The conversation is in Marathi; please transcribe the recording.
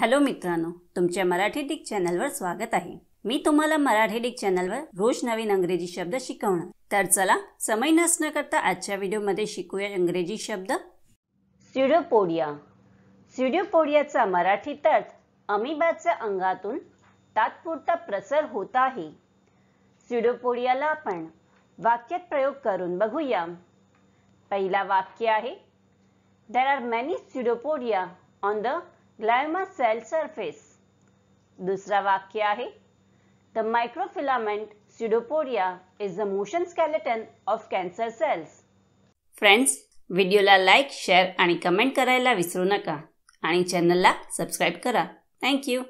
हॅलो मित्रांनो तुमच्या मराठी डिक चॅनलवर स्वागत आहे मी तुम्हाला मराठी डिक चॅनलवर रोज नवीन अंग्रेजी शब्द शिकवणार तर चला समय नसणं करता आजच्या व्हिडिओमध्ये शिकूया इंग्रजी शब्द सिडोपोडिया स्युडोपोडियाचा मराठीत अर्थ अमिबाच्या अंगातून तात्पुरता प्रसर होत आहे सिडोपोडियाला आपण वाक्यात प्रयोग करून बघूया पहिला वाक्य आहे there are many pseudopodia on the glioma cell surface दुसरा वाक्य आहे the microfilament pseudopodia is the motion skeleton of cancer cells friends व्हिडिओला लाईक शेअर आणि कमेंट करायला विसरू नका आणि चॅनलला सबस्क्राईब करा थँक्यू